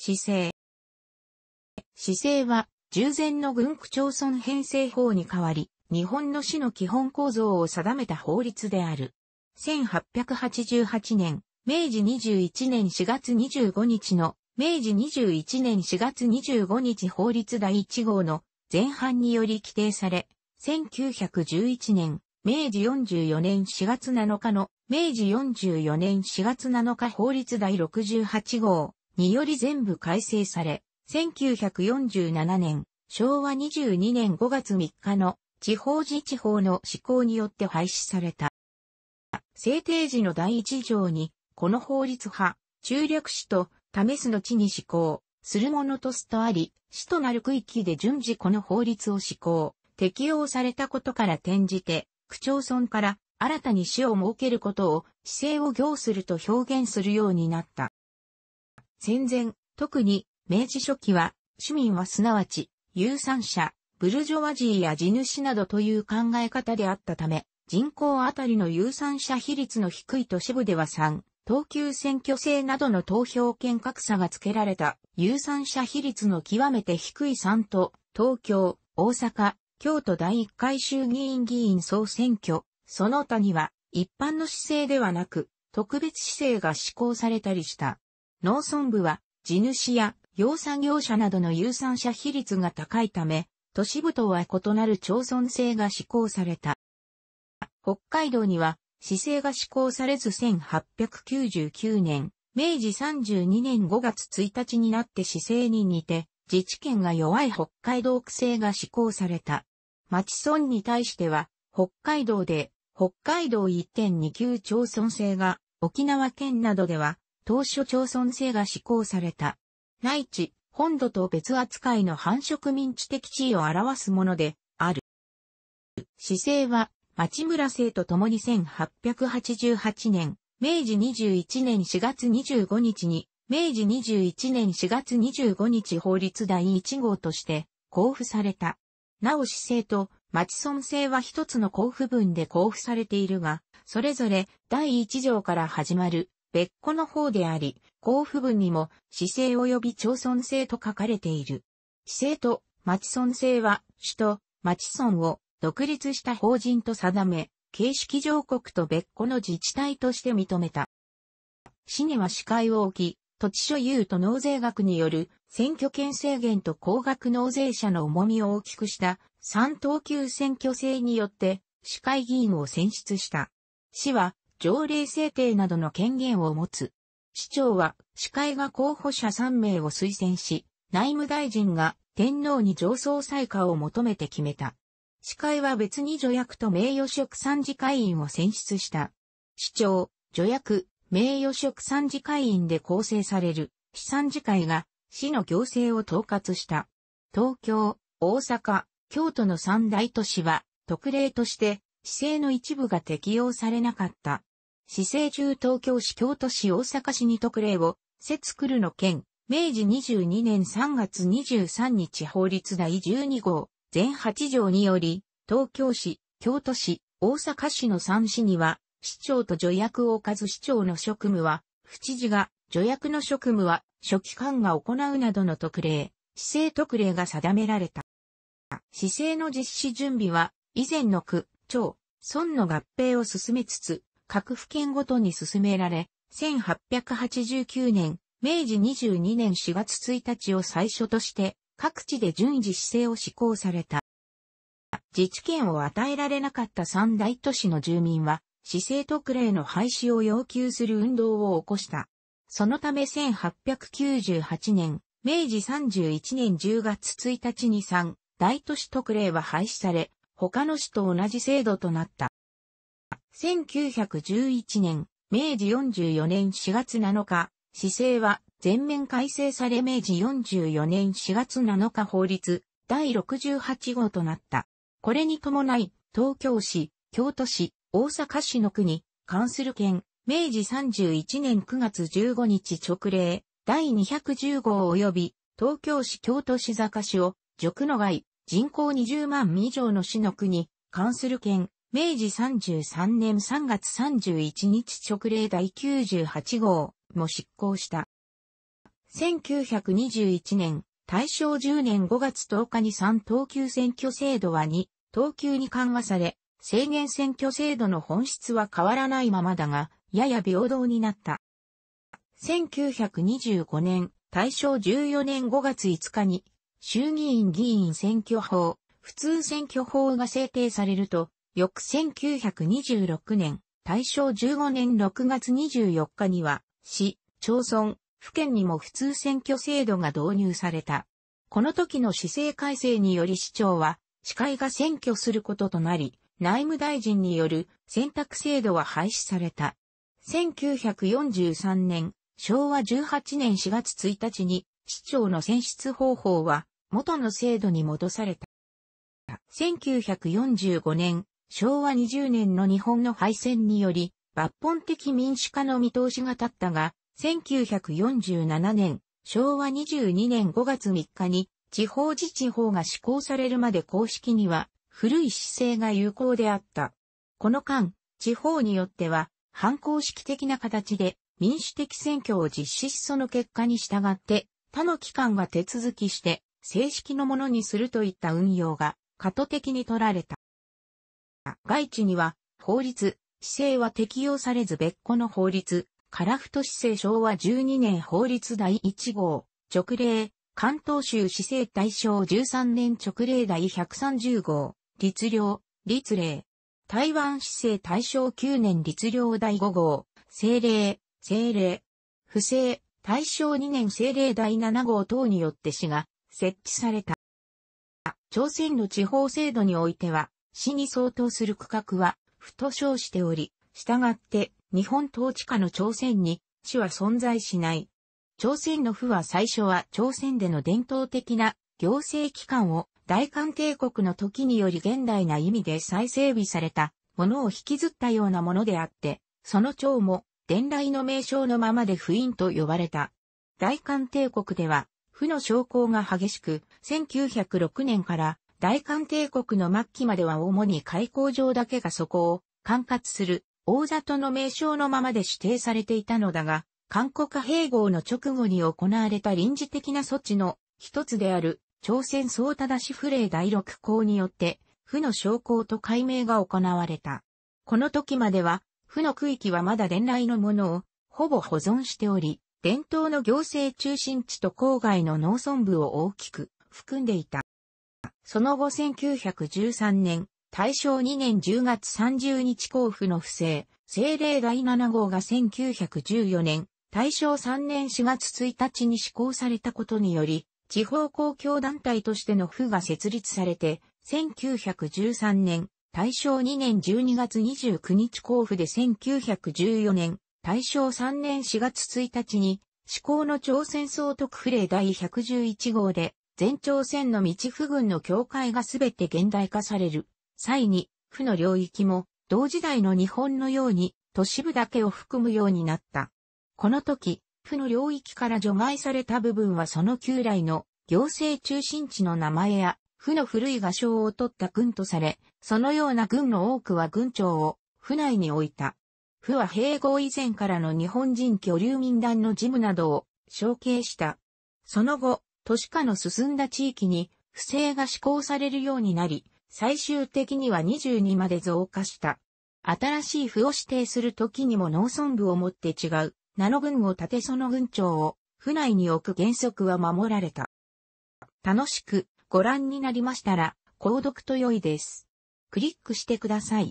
姿勢。姿勢は、従前の軍区町村編成法に代わり、日本の市の基本構造を定めた法律である。1888年、明治21年4月25日の、明治21年4月25日法律第1号の前半により規定され、1911年、明治44年4月7日の、明治44年4月7日法律第68号、により全部改正され、1947年、昭和22年5月3日の地方自治法の施行によって廃止された。制定時の第一条に、この法律派、中略市と試すの地に施行、するものとすとあり、市となる区域で順次この法律を施行、適用されたことから転じて、区町村から新たに市を設けることを、市政を行すると表現するようになった。戦前、特に明治初期は、市民はすなわち、有産者、ブルジョワジーや地主などという考え方であったため、人口あたりの有産者比率の低い都市部では3、東急選挙制などの投票権格差が付けられた、有産者比率の極めて低い3と、東京、大阪、京都第1回衆議院議員総選挙、その他には、一般の姿勢ではなく、特別姿勢が施行されたりした。農村部は地主や養蚕業者などの有産者比率が高いため、都市部とは異なる町村制が施行された。北海道には、市制が施行されず1899年、明治32年5月1日になって市制に似て、自治権が弱い北海道区制が施行された。町村に対しては、北海道で、北海道1.29町村制が、沖縄県などでは、当初町村制が施行された。内地、本土と別扱いの繁殖民地的地位を表すものである。市政は、町村制とともに1888年、明治21年4月25日に、明治21年4月25日法律第1号として交付された。なお市政と町村制は一つの交付文で交付されているが、それぞれ第1条から始まる別個の方であり、甲府文にも市政及び町村制と書かれている。市政と町村制は、市と町村を独立した法人と定め、形式上国と別個の自治体として認めた。市には市会を置き、土地所有と納税額による選挙権制限と高額納税者の重みを大きくした三等級選挙制によって市会議員を選出した。市は条例制定などの権限を持つ。市長は、市会が候補者3名を推薦し、内務大臣が天皇に上層裁下を求めて決めた。市会は別に助役と名誉職参事会員を選出した。市長、助役、名誉職参事会員で構成される、市参事会が、市の行政を統括した。東京、大阪、京都の三大都市は、特例として、市政の一部が適用されなかった。市政中東京市京都市大阪市に特例を、設来るの県、明治22年3月23日法律第12号、全8条により、東京市、京都市、大阪市の3市には、市長と助役を置かず市長の職務は、府知事が、助役の職務は、初期官が行うなどの特例、市政特例が定められた。市政の実施準備は、以前の区、町、村の合併を進めつつ、各府県ごとに進められ、1889年、明治22年4月1日を最初として、各地で順次市政を施行された。自治権を与えられなかった三大都市の住民は、市政特例の廃止を要求する運動を起こした。そのため1898年、明治31年10月1日に3大都市特例は廃止され、他の市と同じ制度となった。1911年、明治44年4月7日、市政は全面改正され明治44年4月7日法律第68号となった。これに伴い、東京市、京都市、大阪市の国、関する県、明治31年9月15日直令、第210号及び、東京市京都市坂市を、塾の外、人口20万以上の市の国、関する県、明治33年3月31日直令第98号も執行した。1921年、大正10年5月10日に3等級選挙制度は2等級に緩和され、制限選挙制度の本質は変わらないままだが、やや平等になった。1925年、大正14年5月5日に、衆議院議員選挙法、普通選挙法が制定されると、翌1926年、大正15年6月24日には、市、町村、府県にも普通選挙制度が導入された。この時の市政改正により市長は、市会が選挙することとなり、内務大臣による選択制度は廃止された。1943年、昭和18年4月1日に、市長の選出方法は、元の制度に戻された。1945年、昭和20年の日本の敗戦により、抜本的民主化の見通しが立ったが、1947年、昭和22年5月3日に、地方自治法が施行されるまで公式には、古い姿勢が有効であった。この間、地方によっては、反公式的な形で、民主的選挙を実施しその結果に従って、他の機関が手続きして、正式のものにするといった運用が、過渡的に取られた。外地には、法律、市政は適用されず別個の法律、フ太市政昭和12年法律第1号、直令、関東州市政大正13年直令第130号、律令、律令。台湾市政大正9年律令第5号、政令、政令。不正、大正2年政令第7号等によって市が設置された。朝鮮の地方制度においては、市に相当する区画は、不と称しており、従って、日本統治下の朝鮮に、市は存在しない。朝鮮の府は最初は朝鮮での伝統的な行政機関を大韓帝国の時により現代な意味で再整備されたものを引きずったようなものであって、その長も伝来の名称のままで不印と呼ばれた。大韓帝国では、負の昇降が激しく、1906年から大韓帝国の末期までは主に開港場だけがそこを管轄する大里の名称のままで指定されていたのだが、韓国併合の直後に行われた臨時的な措置の一つである朝鮮総正し不礼第六項によって、府の証拠と解明が行われた。この時までは、府の区域はまだ伝来のものをほぼ保存しており、伝統の行政中心地と郊外の農村部を大きく含んでいた。その後1913年、大正2年10月30日交付の不正、政令第7号が1914年、大正3年4月1日に施行されたことにより、地方公共団体としての府が設立されて、1913年、大正2年12月29日交付で1914年、大正3年4月1日に、施行の朝鮮総督府令第111号で、全朝鮮の道府郡の境界がすべて現代化される際に、府の領域も同時代の日本のように都市部だけを含むようになった。この時、府の領域から除外された部分はその旧来の行政中心地の名前や、府の古い画商を取った軍とされ、そのような軍の多くは軍庁を府内に置いた。府は併合以前からの日本人居留民団の事務などを承継した。その後、都市化の進んだ地域に不正が施行されるようになり、最終的には22まで増加した。新しい府を指定する時にも農村部をもって違う、名の軍を立てその郡長を、府内に置く原則は守られた。楽しくご覧になりましたら、購読と良いです。クリックしてください。